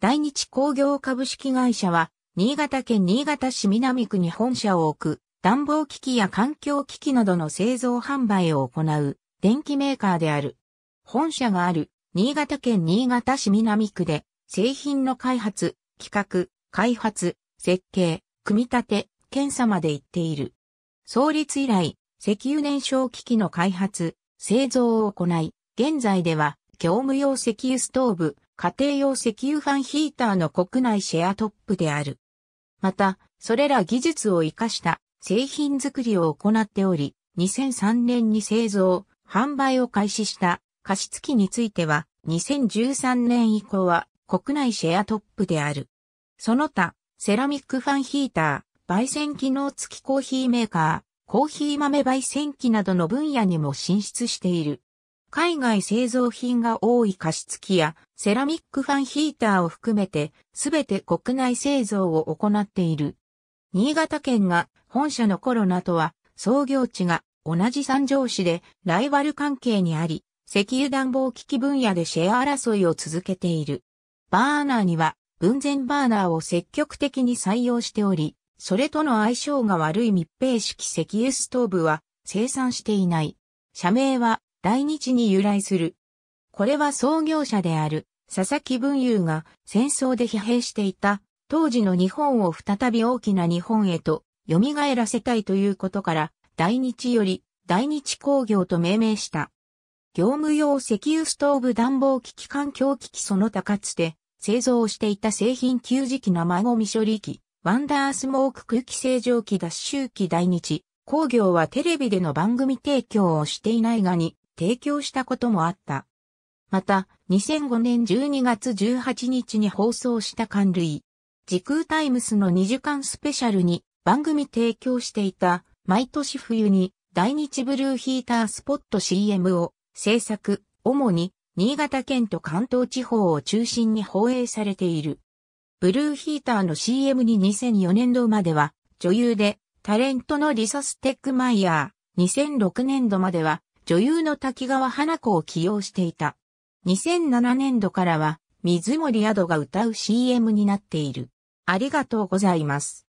大日工業株式会社は、新潟県新潟市南区に本社を置く、暖房機器や環境機器などの製造販売を行う、電気メーカーである。本社がある、新潟県新潟市南区で、製品の開発、企画、開発、設計、組み立て、検査まで行っている。創立以来、石油燃焼機器の開発、製造を行い、現在では、業務用石油ストーブ、家庭用石油ファンヒーターの国内シェアトップである。また、それら技術を活かした製品作りを行っており、2003年に製造、販売を開始した加湿器については、2013年以降は国内シェアトップである。その他、セラミックファンヒーター、焙煎機能付きコーヒーメーカー、コーヒー豆焙煎機などの分野にも進出している。海外製造品が多い加湿器やセラミックファンヒーターを含めてすべて国内製造を行っている。新潟県が本社のコロナとは創業地が同じ三条市でライバル関係にあり、石油暖房機器分野でシェア争いを続けている。バーナーには分前バーナーを積極的に採用しており、それとの相性が悪い密閉式石油ストーブは生産していない。社名は来日に由来する。これは創業者である佐々木文雄が戦争で疲弊していた当時の日本を再び大きな日本へと蘇らせたいということから大日より大日工業と命名した。業務用石油ストーブ暖房機器環境機器その他かつて製造していた製品給磁器生ゴミ処理機、ワンダースモーク空気清浄機脱臭機大日、工業はテレビでの番組提供をしていないがに、提供したこともあった。また、2005年12月18日に放送した関類、時空タイムスの2時間スペシャルに番組提供していた、毎年冬に大日ブルーヒータースポット CM を制作、主に新潟県と関東地方を中心に放映されている。ブルーヒーターの CM に2004年度までは女優でタレントのリサ・ステックマイヤー、2006年度までは女優の滝川花子を起用していた。2007年度からは、水森宿が歌う CM になっている。ありがとうございます。